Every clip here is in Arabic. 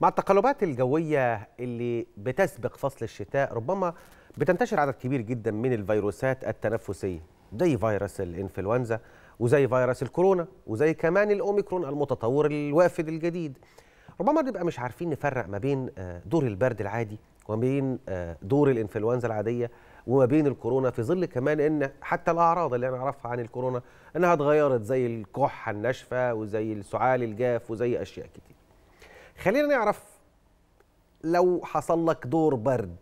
مع التقلبات الجوية اللي بتسبق فصل الشتاء ربما بتنتشر عدد كبير جدا من الفيروسات التنفسية زي فيروس الإنفلونزا وزي فيروس الكورونا وزي كمان الأوميكرون المتطور الوافد الجديد ربما نبقى مش عارفين نفرق ما بين آه، دور البرد العادي وما بين آه، دور الإنفلونزا العادية وما بين الكورونا في ظل كمان ان حتى الاعراض اللي انا اعرفها عن الكورونا انها اتغيرت زي الكحه الناشفه وزي السعال الجاف وزي اشياء كتير خلينا نعرف لو حصل لك دور برد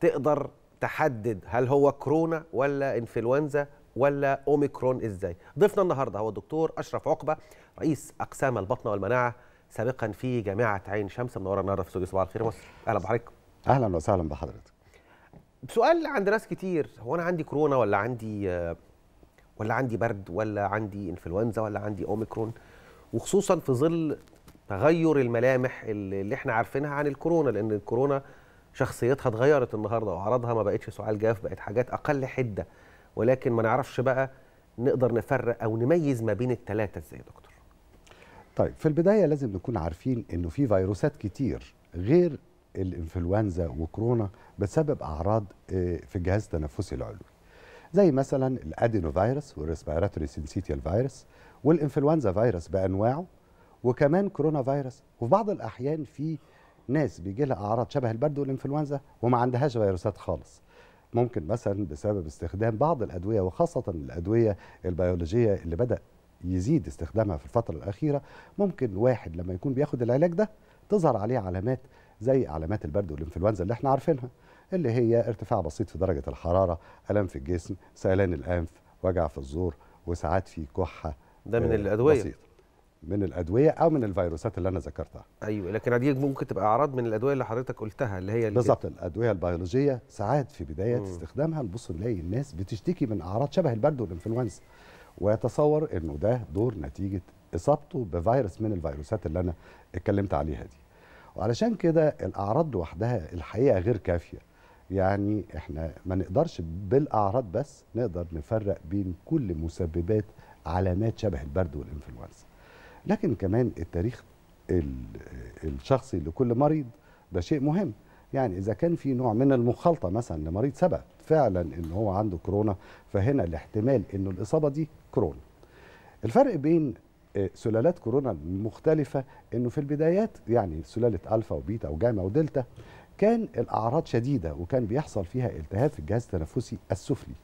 تقدر تحدد هل هو كورونا ولا انفلونزا ولا اوميكرون ازاي ضيفنا النهارده هو الدكتور اشرف عقبه رئيس اقسام البطنه والمناعه سابقا في جامعه عين شمس منوره النهارده في استوديو صباح الخير مصر اهلا بحضرتك اهلا وسهلا بحضرتك سؤال عند ناس كتير هو انا عندي كورونا ولا عندي ولا عندي برد ولا عندي انفلونزا ولا عندي اوميكرون وخصوصا في ظل تغير الملامح اللي احنا عارفينها عن الكورونا لان الكورونا شخصيتها اتغيرت النهارده واعراضها ما بقتش سعال جاف بقت حاجات اقل حده ولكن ما نعرفش بقى نقدر نفرق او نميز ما بين الثلاثه ازاي يا دكتور طيب في البدايه لازم نكون عارفين انه في فيروسات كتير غير الانفلونزا وكورونا بتسبب اعراض آه، في الجهاز التنفسي العلوي زي مثلا الادينو فيروس والريسبيراتوري سينسيتيال فيروس والانفلونزا فيروس بانواعه وكمان كورونا فيروس وفي بعض الاحيان في ناس بيجي لها اعراض شبه البرد والانفلونزا وما عندهاش فيروسات خالص ممكن مثلا بسبب استخدام بعض الادويه وخاصه الادويه البيولوجيه اللي بدا يزيد استخدامها في الفتره الاخيره ممكن واحد لما يكون بياخد العلاج ده تظهر عليه علامات زي علامات البرد والانفلونزا اللي احنا عارفينها اللي هي ارتفاع بسيط في درجه الحراره الام في الجسم سيلان الانف وجع في الزور وساعات في كحه ده من آه، الادويه بسيط. من الادويه او من الفيروسات اللي انا ذكرتها ايوه لكن دي ممكن تبقى اعراض من الادويه اللي حضرتك قلتها اللي هي بالظبط الادويه البيولوجيه ساعات في بدايه مم. استخدامها نبص نلاقي الناس بتشتكي من اعراض شبه البرد والانفلونزا ويتصور انه ده دور نتيجه اصابته بفيروس من الفيروسات اللي انا اتكلمت عليها دي وعلشان كده الاعراض لوحدها الحقيقه غير كافيه يعني احنا ما نقدرش بالاعراض بس نقدر نفرق بين كل مسببات علامات شبه البرد والانفلونزا لكن كمان التاريخ الشخصي لكل مريض ده شيء مهم يعني اذا كان في نوع من المخالطه مثلا لمريض سبق فعلا ان هو عنده كورونا فهنا الاحتمال انه الاصابه دي كورونا الفرق بين آه، سلالات كورونا المختلفه انه في البدايات يعني سلاله الفا وبيتا وجاما ودلتا كان الاعراض شديده وكان بيحصل فيها التهاب في الجهاز التنفسي السفلي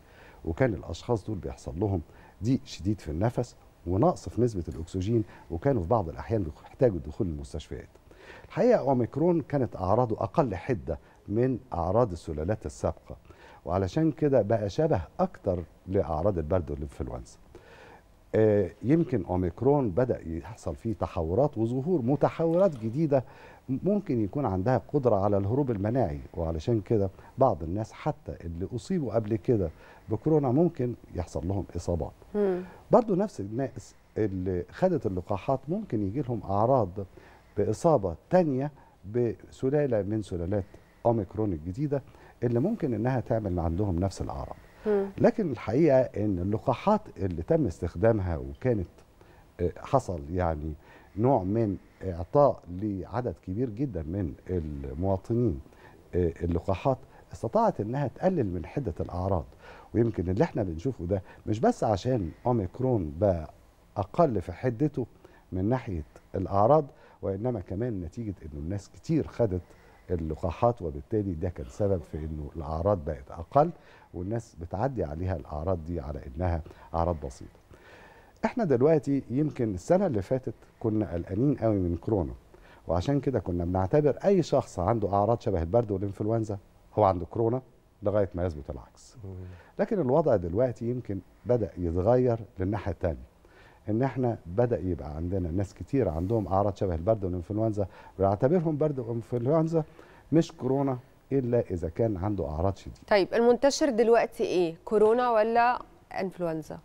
وكان الاشخاص دول بيحصل لهم ضيق شديد في النفس ونقص في نسبه الاكسجين وكانوا في بعض الاحيان بيحتاجوا الدخول للمستشفيات. الحقيقه اوميكرون كانت اعراضه اقل حده من اعراض السلالات السابقه وعلشان كده بقى شبه اكتر لاعراض البرد والانفلونزا. آه، يمكن اوميكرون بدا يحصل فيه تحورات وظهور متحورات جديده ممكن يكون عندها قدرة على الهروب المناعي وعلشان كده بعض الناس حتى اللي أصيبوا قبل كده بكورونا ممكن يحصل لهم إصابات برضو نفس الناس اللي خدت اللقاحات ممكن يجي لهم أعراض بإصابة تانية بسلالة من سلالات أوميكرون الجديدة اللي ممكن إنها تعمل عندهم نفس الأعراض لكن الحقيقة إن اللقاحات اللي تم استخدامها وكانت آه، حصل يعني نوع من اعطاء لعدد كبير جدا من المواطنين آه، اللقاحات استطاعت انها تقلل من حده الاعراض ويمكن اللي احنا بنشوفه ده مش بس عشان اوميكرون بقى اقل في حدته من ناحيه الاعراض وانما كمان نتيجه انه الناس كتير خدت اللقاحات وبالتالي ده كان سبب في انه الاعراض بقت اقل والناس بتعدي عليها الاعراض دي على انها اعراض بسيطه احنا دلوقتي يمكن السنه اللي فاتت كنا قلقانين قوي من كورونا وعشان كده كنا بنعتبر اي شخص عنده اعراض شبه البرد والانفلونزا هو عنده كورونا لغايه ما يثبت العكس لكن الوضع دلوقتي يمكن بدا يتغير للناحيه الثانيه ان احنا بدا يبقى عندنا ناس كتير عندهم اعراض شبه البرد والانفلونزا بنعتبرهم برد وانفلونزا مش كورونا الا اذا كان عنده اعراض شديده طيب المنتشر دلوقتي ايه كورونا ولا انفلونزا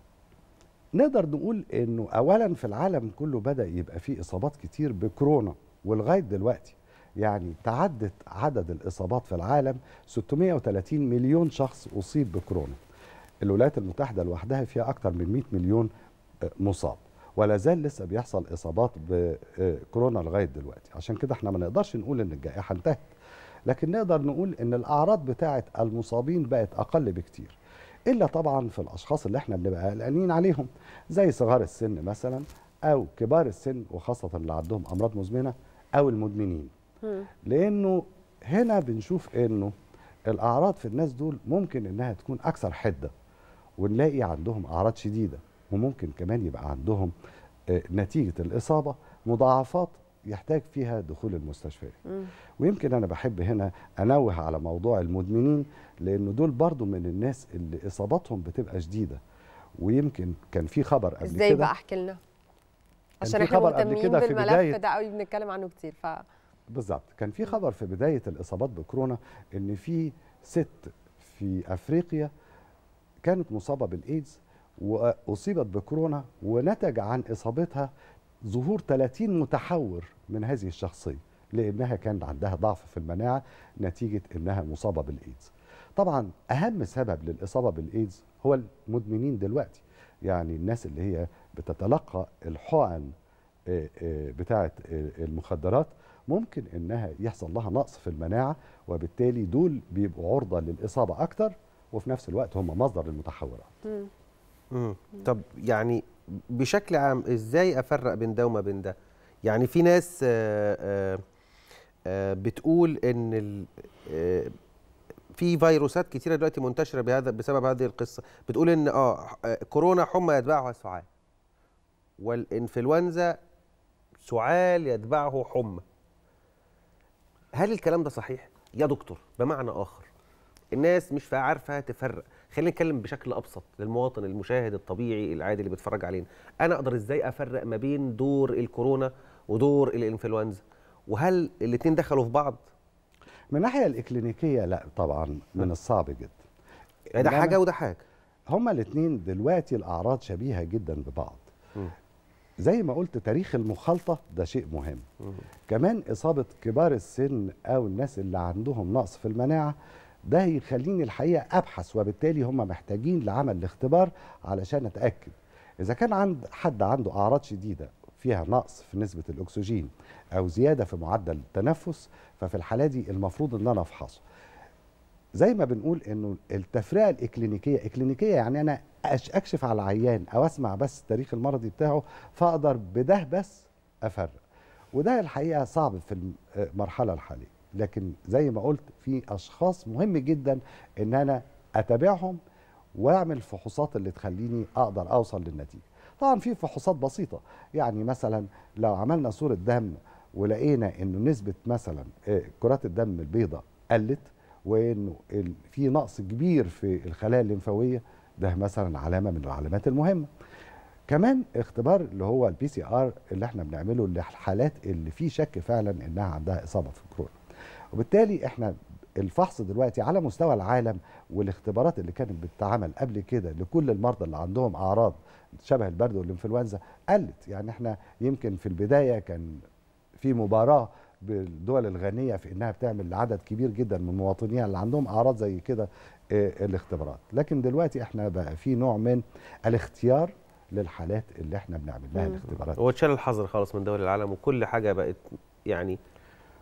نقدر نقول انه اولا في العالم كله بدا يبقى فيه اصابات كتير بكورونا ولغايه دلوقتي يعني تعدت عدد الاصابات في العالم 630 مليون شخص اصيب بكورونا الولايات المتحده لوحدها فيها اكثر من 100 مليون آه، مصاب ولا زال لسه بيحصل اصابات بكورونا آه، لغايه دلوقتي عشان كده احنا ما نقدرش نقول ان الجائحه انتهت لكن نقدر نقول ان الاعراض بتاعه المصابين بقت اقل بكتير الا طبعا في الاشخاص اللي احنا بنبقى قلقانين عليهم زي صغار السن مثلا او كبار السن وخاصه اللي عندهم امراض مزمنه او المدمنين لانه هنا بنشوف انه الاعراض في الناس دول ممكن انها تكون اكثر حده ونلاقي عندهم اعراض شديده وممكن كمان يبقى عندهم آه، نتيجه الاصابه مضاعفات يحتاج فيها دخول المستشفيات ويمكن انا بحب هنا انوه على موضوع المدمنين لانه دول برضو من الناس اللي اصاباتهم بتبقى شديده ويمكن كان في خبر قبل كده ازاي بقى احكي لنا عشان احنا مهتمين بالملف ده قوي بنتكلم عنه كتير ف بالظبط كان في خبر في بدايه الاصابات بكورونا ان في ست في افريقيا كانت مصابه بالايدز واصيبت بكورونا ونتج عن اصابتها ظهور 30 متحور من هذه الشخصية لأنها كان عندها ضعف في المناعة نتيجة أنها مصابة بالإيدز طبعا أهم سبب للإصابة بالإيدز هو المدمنين دلوقتي يعني الناس اللي هي بتتلقى الحقن آه، آه، بتاعة المخدرات ممكن انها يحصل لها نقص في المناعه وبالتالي دول بيبقوا عرضه للاصابه اكتر وفي نفس الوقت هم مصدر للمتحورات. طب يعني بشكل عام ازاي افرق بين ده وما بين ده يعني في ناس آه، آه، آه، بتقول ان في فيروسات كتيره دلوقتي منتشره بهذا بسبب هذه القصه بتقول ان اه كورونا حمى يتبعها سعال والانفلونزا سعال يتبعه حمى هل الكلام ده صحيح يا دكتور بمعنى اخر الناس مش عارفه تفرق خلينا نتكلم بشكل ابسط للمواطن المشاهد الطبيعي العادي اللي بيتفرج علينا انا اقدر ازاي افرق ما بين دور الكورونا ودور الانفلونزا وهل الاثنين دخلوا في بعض من الناحيه الاكلينيكيه لا طبعا من الصعب جدا يعني ده حاجه وده حاجه هما الاثنين دلوقتي الاعراض شبيهه جدا ببعض زي ما قلت تاريخ المخالطه ده شيء مهم كمان اصابه كبار السن او الناس اللي عندهم نقص في المناعه ده هيخليني الحقيقه ابحث وبالتالي هم محتاجين لعمل الاختبار علشان اتاكد اذا كان عند حد عنده اعراض شديده فيها نقص في نسبه الاكسجين او زياده في معدل التنفس ففي الحاله دي المفروض ان انا افحصه زي ما بنقول انه التفرقه الاكلينيكيه اكلينيكيه يعني انا اكشف على العيان او اسمع بس التاريخ المرضي بتاعه فاقدر بده بس افرق وده الحقيقه صعب في آه، المرحله الحاليه لكن زي ما قلت في اشخاص مهم جدا ان انا اتابعهم واعمل الفحوصات اللي تخليني اقدر اوصل للنتيجه طبعا في فحوصات بسيطه يعني مثلا لو عملنا صوره دم ولقينا انه نسبه مثلا آه، كرات الدم البيضاء قلت وانه في نقص كبير في الخلايا الليمفاويه ده مثلا علامه من العلامات المهمه كمان اختبار اللي هو البي سي ار اللي احنا بنعمله للحالات اللي في شك فعلا انها عندها اصابه في الكورونا وبالتالي احنا الفحص دلوقتي على مستوى العالم والاختبارات اللي كانت بتتعمل قبل كده لكل المرضى اللي عندهم اعراض شبه البرد والانفلونزا قلت يعني احنا يمكن في البدايه كان في مباراه بالدول الغنيه في انها بتعمل لعدد كبير جدا من مواطنيها اللي عندهم اعراض زي كده آه، الاختبارات لكن دلوقتي احنا بقى في نوع من الاختيار للحالات اللي احنا بنعمل لها الاختبارات هو اتشال الحظر خالص من دول العالم وكل حاجه بقت يعني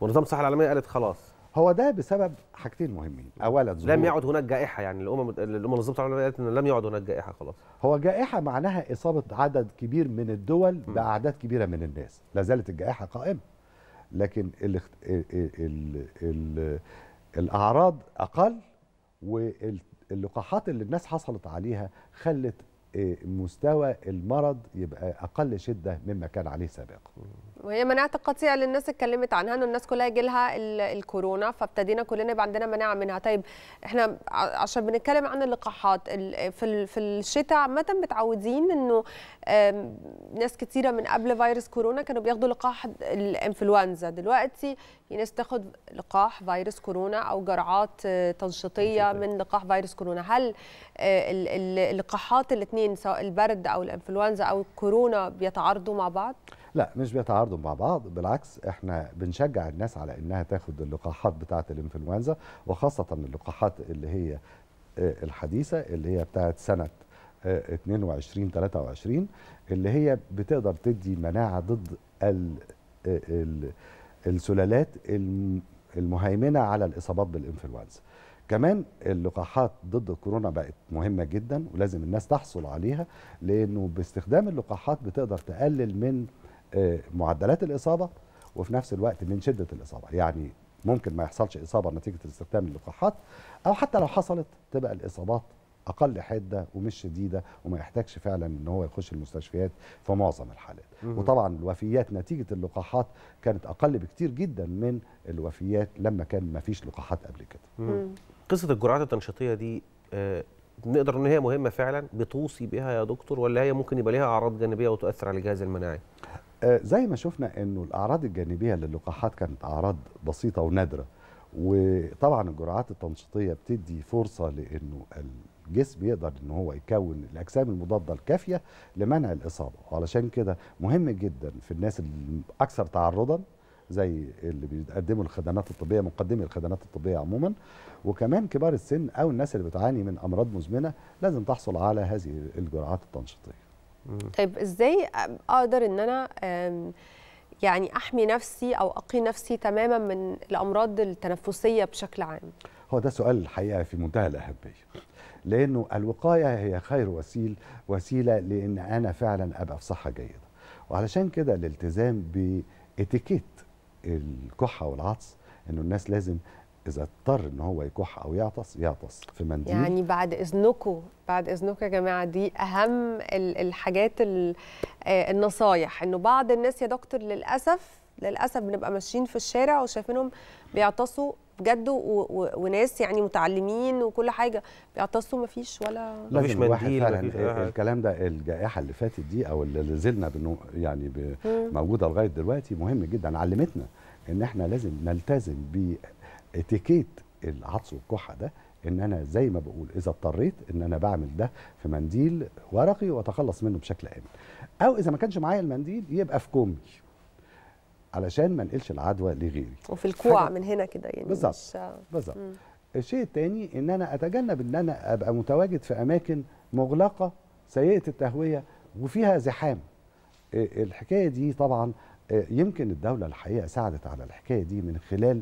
ونظام الصحه العالميه قالت خلاص هو ده بسبب حاجتين مهمين اولا ظهور لم يعد هناك جائحه يعني الامم الامم منظمه الصحه العالميه قالت ان لم يعد هناك جائحه خلاص هو جائحه معناها اصابه عدد كبير من الدول باعداد كبيره من الناس لا زالت الجائحه قائمه لكن الـ الـ الـ الـ الاعراض اقل واللقاحات اللي الناس حصلت عليها خلت مستوى المرض يبقى اقل شده مما كان عليه سابقا. وهي مناعه القطيع اللي الناس اتكلمت عنها انه الناس كلها يجي الكورونا فابتدينا كلنا يبقى عندنا مناعه منها، طيب احنا عشان بنتكلم عن اللقاحات في في الشتاء عامه متعودين انه ناس كثيره من قبل فيروس كورونا كانوا بياخدوا لقاح الانفلونزا، دلوقتي في يعني ناس تاخد لقاح فيروس كورونا او جرعات آه، تنشيطيه من لقاح فيروس كورونا هل آه، اللقاحات الاثنين سواء البرد او الانفلونزا او الكورونا بيتعارضوا مع بعض لا مش بيتعارضوا مع بعض بالعكس احنا بنشجع الناس على انها تاخد اللقاحات بتاعه الانفلونزا وخاصه اللقاحات اللي هي آه، الحديثه اللي هي بتاعه سنه 22 23 اللي هي بتقدر تدي مناعه ضد ال السلالات المهيمنه على الاصابات بالانفلونزا كمان اللقاحات ضد الكورونا بقت مهمه جدا ولازم الناس تحصل عليها لانه باستخدام اللقاحات بتقدر تقلل من آه، معدلات الاصابه وفي نفس الوقت من شده الاصابه يعني ممكن ما يحصلش اصابه نتيجه استخدام اللقاحات او حتى لو حصلت تبقى الاصابات اقل حده ومش شديده وما يحتاجش فعلا ان هو يخش المستشفيات في معظم الحالات وطبعا الوفيات نتيجه اللقاحات كانت اقل بكتير جدا من الوفيات لما كان ما فيش لقاحات قبل كده قصه الجرعات التنشيطيه دي آه، نقدر ان هي مهمه فعلا بتوصي بها يا دكتور ولا هي ممكن يبقى ليها اعراض جانبيه وتؤثر على الجهاز المناعي آه، زي ما شفنا انه الاعراض الجانبيه للقاحات كانت اعراض بسيطه ونادره وطبعا الجرعات التنشيطيه بتدي فرصه لانه الجسم يقدر ان هو يكون الاجسام المضاده الكافيه لمنع الاصابه وعلشان كده مهم جدا في الناس الاكثر تعرضا زي اللي بيقدموا الخدمات الطبيه مقدمي الخدمات الطبيه عموما وكمان كبار السن او الناس اللي بتعاني من امراض مزمنه لازم تحصل على هذه الجرعات التنشيطيه طيب ازاي اقدر ان انا يعني احمي نفسي او اقي نفسي تماما من الامراض التنفسيه بشكل عام هو ده سؤال الحقيقه في منتهى الاهميه لانه الوقايه هي خير وسيل وسيله لان انا فعلا ابقى في صحه جيده وعلشان كده الالتزام باتيكيت الكحه والعطس انه الناس لازم اذا اضطر ان هو يكح او يعطس يعطس في منديل يعني بعد اذنكم بعد اذنكم يا جماعه دي اهم الحاجات آه، النصايح انه بعض الناس يا دكتور للاسف للاسف بنبقى ماشيين في الشارع وشايفينهم بيعطسوا بجد وناس يعني متعلمين وكل حاجه بيعتصوا مفيش ولا مفيش منديل مفيش الكلام ده الجائحه اللي فاتت دي او اللي زلنا يعني موجوده لغايه دلوقتي مهم جدا علمتنا ان احنا لازم نلتزم باتيكيت العطس والكحه ده ان انا زي ما بقول اذا اضطريت ان انا بعمل ده في منديل ورقي واتخلص منه بشكل امن او اذا ما كانش معايا المنديل يبقى في كومي علشان ما انقلش العدوى لغيري وفي الكوع من هنا كده يعني بالظبط مش... بالظبط الشيء الثاني ان انا اتجنب ان انا ابقى متواجد في اماكن مغلقه سيئه التهويه وفيها زحام الحكايه دي طبعا يمكن الدوله الحقيقه ساعدت على الحكايه دي من خلال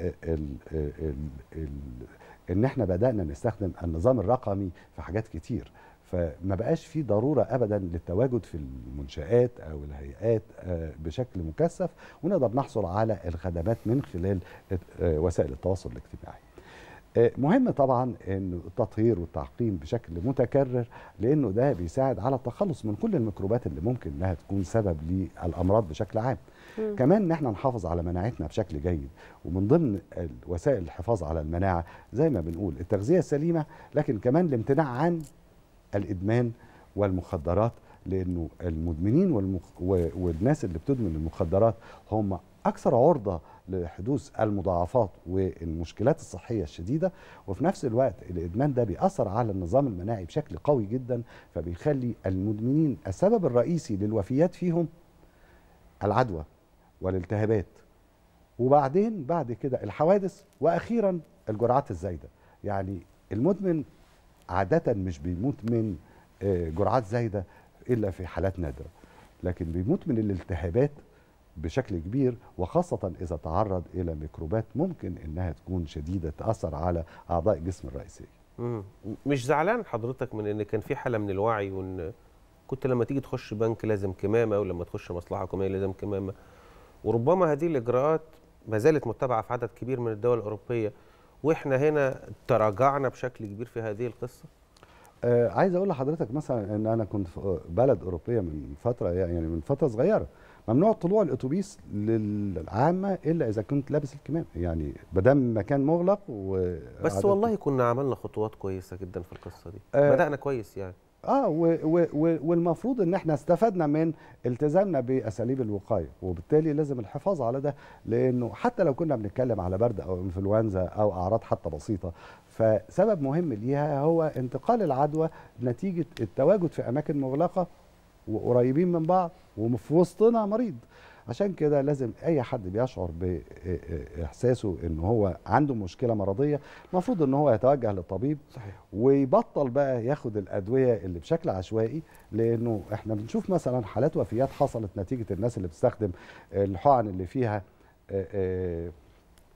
الـ الـ الـ الـ ان احنا بدانا نستخدم النظام الرقمي في حاجات كتير فما بقاش في ضروره ابدا للتواجد في المنشات او الهيئات آه، بشكل مكثف ونقدر نحصل على الخدمات من خلال آه، وسائل التواصل الاجتماعي. آه، مهم طبعا ان التطهير والتعقيم بشكل متكرر لانه ده بيساعد على التخلص من كل الميكروبات اللي ممكن انها تكون سبب للامراض بشكل عام م. كمان ان احنا نحافظ على مناعتنا بشكل جيد ومن ضمن وسائل الحفاظ على المناعه زي ما بنقول التغذيه السليمه لكن كمان الامتناع عن الادمان والمخدرات لانه المدمنين والمخ... والناس اللي بتدمن المخدرات هم اكثر عرضه لحدوث المضاعفات والمشكلات الصحيه الشديده وفي نفس الوقت الادمان ده بيأثر على النظام المناعي بشكل قوي جدا فبيخلي المدمنين السبب الرئيسي للوفيات فيهم العدوى والالتهابات وبعدين بعد كده الحوادث واخيرا الجرعات الزايده يعني المدمن عادة مش بيموت من آه، جرعات زايدة إلا في حالات نادرة لكن بيموت من الالتهابات بشكل كبير وخاصة إذا تعرض إلى ميكروبات ممكن إنها تكون شديدة تأثر على أعضاء الجسم الرئيسية مش زعلان حضرتك من إن كان في حالة من الوعي وإن كنت لما تيجي تخش بنك لازم كمامة ولما تخش مصلحة حكومية لازم كمامة وربما هذه الإجراءات ما زالت متبعة في عدد كبير من الدول الأوروبية واحنا هنا تراجعنا بشكل كبير في هذه القصه آه عايز اقول لحضرتك مثلا ان انا كنت في بلد اوروبيه من فتره يعني من فتره صغيره ممنوع طلوع الاتوبيس للعامه الا اذا كنت لابس الكمام يعني ما دام مكان مغلق و بس والله كنا عملنا خطوات كويسه جدا في القصه دي آه بدانا كويس يعني اه و و و والمفروض ان احنا استفدنا من التزامنا باساليب الوقايه وبالتالي لازم الحفاظ على ده لانه حتى لو كنا بنتكلم على برد او انفلونزا او اعراض حتى بسيطه فسبب مهم ليها هو انتقال العدوى نتيجه التواجد في اماكن مغلقه وقريبين من بعض وفي وسطنا مريض عشان كده لازم اي حد بيشعر باحساسه ان هو عنده مشكله مرضيه المفروض ان هو يتوجه للطبيب صحيح. ويبطل بقى ياخد الادويه اللي بشكل عشوائي لانه احنا بنشوف مثلا حالات وفيات حصلت نتيجه الناس اللي بتستخدم الحقن اللي فيها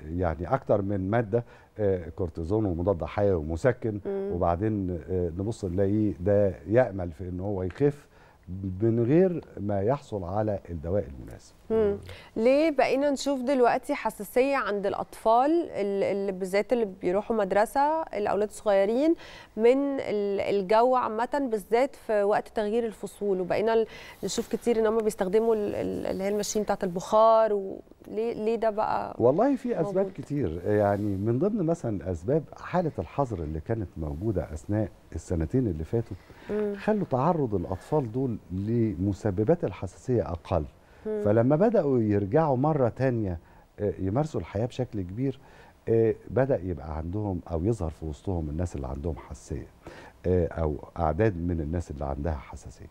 يعني اكتر من ماده كورتيزون ومضاد حيوي ومسكن وبعدين نبص نلاقيه ده يامل في ان هو يخف من غير ما يحصل على الدواء المناسب ليه بقينا نشوف دلوقتي حساسيه عند الاطفال اللي بالذات اللي بيروحوا مدرسه الاولاد الصغيرين من الجو عامه بالذات في وقت تغيير الفصول وبقينا نشوف كتير ان هم بيستخدموا اللي هي الماشين بتاعه البخار وليه ليه ده بقى والله في اسباب موجود. كتير يعني من ضمن مثلا اسباب حاله الحظر اللي كانت موجوده اثناء السنتين اللي فاتوا خلوا تعرض الاطفال دول لمسببات الحساسيه اقل فلما بدأوا يرجعوا مرة تانية آه، يمارسوا الحياة بشكل كبير آه، بدأ يبقى عندهم أو يظهر في وسطهم الناس اللي عندهم حساسية آه، أو أعداد من الناس اللي عندها حساسية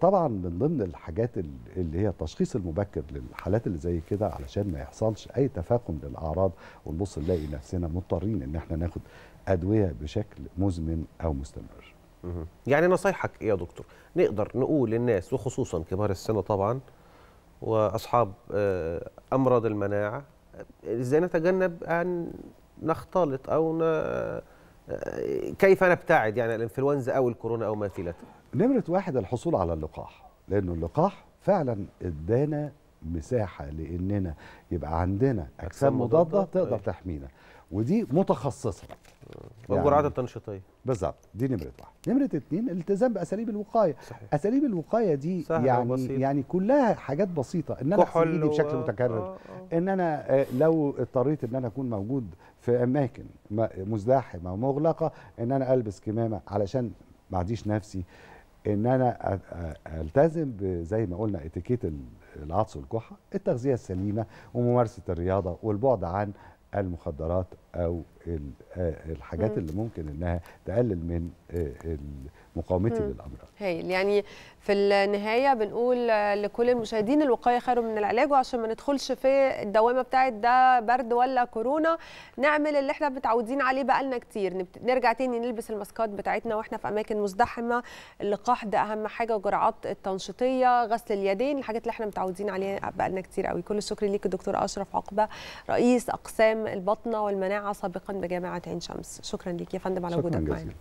طبعا من ضمن الحاجات اللي هي التشخيص المبكر للحالات اللي زي كده علشان ما يحصلش اي تفاقم للاعراض ونبص نلاقي نفسنا مضطرين ان احنا ناخد ادويه بشكل مزمن او مستمر يعني نصايحك ايه يا دكتور نقدر نقول للناس وخصوصا كبار السن طبعا واصحاب آه، امراض المناعه ازاي نتجنب ان نختلط او ن... آه، كيف نبتعد يعني الانفلونزا او الكورونا او ماثلته نمره واحد الحصول على اللقاح لانه اللقاح فعلا ادانا مساحه لاننا يبقى عندنا اجسام مضاده تقدر تحمينا ودي متخصصه مجرعات يعني التنشيطيه بالظبط دي نمره واحد نمره اتنين الالتزام باساليب الوقايه صحيح. اساليب الوقايه دي يعني وبسيط. يعني كلها حاجات بسيطه ان انا اغسل بشكل متكرر آه آه. ان انا آه، لو اضطريت ان انا اكون موجود في اماكن مزدحمه ومغلقه ان انا البس كمامه علشان ما عنديش نفسي ان انا التزم زي ما قلنا اتيكيت العطس والكحه التغذيه السليمه وممارسه الرياضه والبعد عن المخدرات او الحاجات اللي ممكن انها تقلل من مقاومتي للامراض. هايل يعني في النهايه بنقول لكل المشاهدين الوقايه خير من العلاج وعشان ما ندخلش في الدوامه بتاعت ده برد ولا كورونا نعمل اللي احنا متعودين عليه بقالنا كتير نرجع تاني نلبس الماسكات بتاعتنا واحنا في اماكن مزدحمه اللقاح ده اهم حاجه وجرعات التنشيطيه غسل اليدين الحاجات اللي احنا متعودين عليها بقالنا كتير قوي كل الشكر ليك الدكتور اشرف عقبه رئيس اقسام البطنه والمناعه سابقا بجامعه عين شمس شكرا لك يا فندم على وجودك معنا